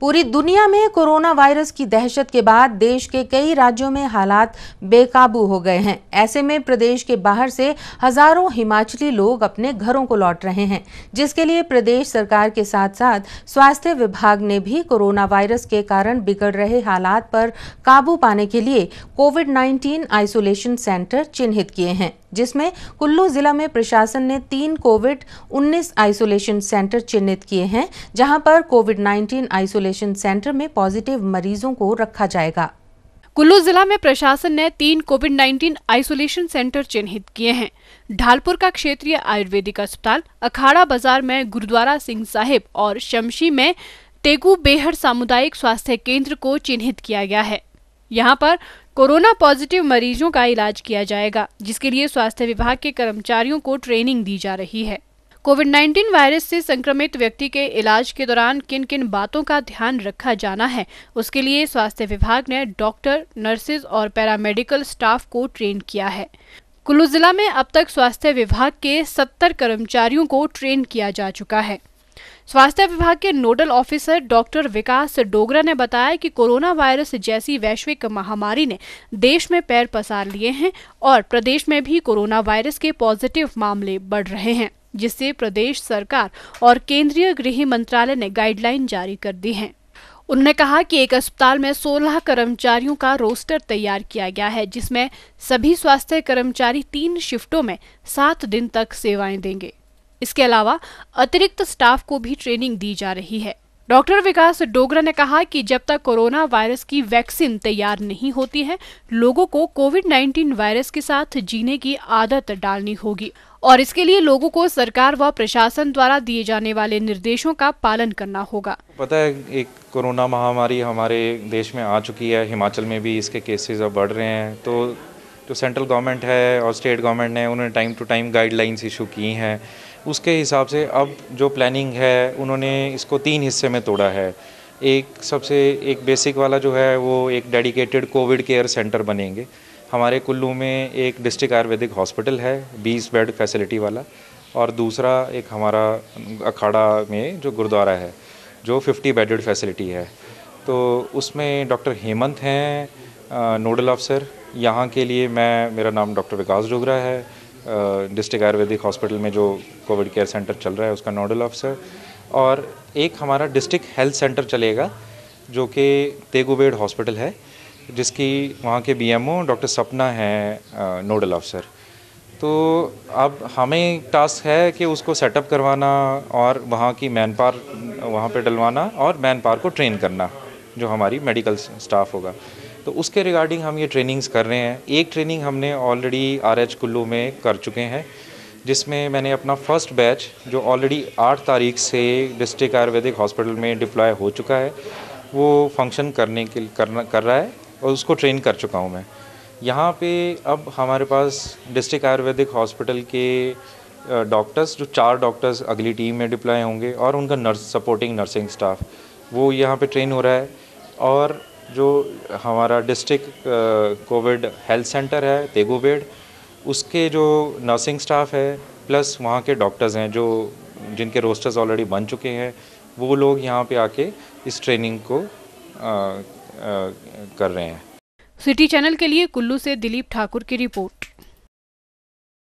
पूरी दुनिया में कोरोना वायरस की दहशत के बाद देश के कई राज्यों में हालात बेकाबू हो गए हैं ऐसे में प्रदेश के बाहर से हजारों हिमाचली लोग अपने घरों को लौट रहे हैं जिसके लिए प्रदेश सरकार के साथ साथ स्वास्थ्य विभाग ने भी कोरोना वायरस के कारण बिगड़ रहे हालात पर काबू पाने के लिए कोविड 19 आइसोलेशन सेंटर चिन्हित किए हैं जिसमें कुल्लू जिला में प्रशासन ने तीन कोविड 19 आइसोलेशन सेंटर चिन्हित किए हैं जहां पर कोविड 19 आइसोलेशन आइसोलेशन सेंटर में पॉजिटिव मरीजों को रखा जाएगा कुल्लू जिला में प्रशासन ने तीन कोविड 19 आइसोलेशन सेंटर चिन्हित किए हैं ढालपुर का क्षेत्रीय आयुर्वेदिक अस्पताल अखाड़ा बाजार में गुरुद्वारा सिंह साहिब और शमशी में तेगू बेहर सामुदायिक स्वास्थ्य केंद्र को चिन्हित किया गया है यहाँ पर कोरोना पॉजिटिव मरीजों का इलाज किया जाएगा जिसके लिए स्वास्थ्य विभाग के कर्मचारियों को ट्रेनिंग दी जा रही है कोविड 19 वायरस से संक्रमित व्यक्ति के इलाज के दौरान किन किन बातों का ध्यान रखा जाना है उसके लिए स्वास्थ्य विभाग ने डॉक्टर नर्सेज और पैरामेडिकल स्टाफ को ट्रेन किया है कुल्लू जिला में अब तक स्वास्थ्य विभाग के 70 कर्मचारियों को ट्रेन किया जा चुका है स्वास्थ्य विभाग के nodal officer doctor Vikas Dogra ने बताया कि कोरोना वायरस जैसी वैश्विक महामारी ने देश में पैर पसार लिए हैं और प्रदेश में भी कोरोना वायरस के पॉजिटिव मामले बढ़ रहे हैं जिससे प्रदेश सरकार और केंद्रीय गृह मंत्रालय ने गाइडलाइन जारी कर दी है उन्होंने कहा कि एक अस्पताल में 16 कर्मचारियों का रोस्टर तैयार किया गया है जिसमें सभी स्वास्थ्य कर्मचारी तीन शिफ्टों में सात दिन तक सेवाएं देंगे इसके अलावा अतिरिक्त स्टाफ को भी ट्रेनिंग दी जा रही है डॉक्टर विकास डोगरा ने कहा कि जब तक कोरोना वायरस की वैक्सीन तैयार नहीं होती है लोगों को कोविड 19 वायरस के साथ जीने की आदत डालनी होगी और इसके लिए लोगों को सरकार व प्रशासन द्वारा दिए जाने वाले निर्देशों का पालन करना होगा पता है एक कोरोना महामारी हमारे देश में आ चुकी है हिमाचल में भी इसके केसेस अब बढ़ रहे हैं तो जो सेंट्रल गवर्नमेंट है और स्टेट गवर्नमेंट ने उन्होंने time to time guidelines issue की हैं उसके हिसाब से अब जो प्लानिंग है उन्होंने इसको तीन हिस्से में तोड़ा है एक सबसे एक बेसिक वाला जो है वो एक डेडिकेटेड कोविड केयर सेंटर बनेंगे हमारे कुल्लू में एक डिस्ट्रिक्ट आयुर्वेदिक हॉस्पिटल है 20 बेड फैसिलिटी वाला और दूसरा एक हमारा अखाड़ा में जो गुरुद्वारा है जो 50 बेडेड फैसिलिटी है तो उसमें डॉक्टर हेमंत हैं नोडल अफसर यहाँ के लिए मैं मेरा नाम डॉक्टर विकास डोगरा है डिस्ट्रिक्ट आयुर्वेदिक हॉस्पिटल में जो कोविड केयर सेंटर चल रहा है उसका नोडल ऑफिसर और एक हमारा डिस्ट्रिक्ट हेल्थ सेंटर चलेगा जो कि तेगुबेड़ हॉस्पिटल है जिसकी वहाँ के बीएमओ डॉक्टर सपना हैं नोडल ऑफिसर तो अब हमें टास्क है कि उसको सेटअप करवाना और वहाँ की मैन पार वहाँ पर डलवाना और मैन पार को ट्रेन करना जो हमारी मेडिकल स्टाफ होगा तो उसके रिगार्डिंग हम ये ट्रेनिंग्स कर रहे हैं एक ट्रेनिंग हमने ऑलरेडी आर एच कुल्लू में कर चुके हैं जिसमें मैंने अपना फर्स्ट बैच जो ऑलरेडी आठ तारीख से डिस्ट्रिक्ट आयुर्वेदिक हॉस्पिटल में डिप्लॉय हो चुका है वो फंक्शन करने के करना कर रहा है और उसको ट्रेन कर चुका हूँ मैं यहाँ पे अब हमारे पास डिस्ट्रिक्ट आयुर्वेदिक हॉस्पिटल के डॉक्टर्स जो चार डॉक्टर्स अगली टीम में डिप्लॉय होंगे और उनका नर्स सपोर्टिंग नर्सिंग स्टाफ वो यहाँ पे ट्रेन हो रहा है और जो हमारा डिस्ट्रिक्ट कोविड हेल्थ सेंटर है तेगोबेड उसके जो नर्सिंग स्टाफ है प्लस वहाँ के डॉक्टर्स हैं जो जिनके रोस्टर्स ऑलरेडी बन चुके हैं वो लोग यहाँ पे आके इस ट्रेनिंग को आ, आ, कर रहे हैं सिटी चैनल के लिए कुल्लू से दिलीप ठाकुर की रिपोर्ट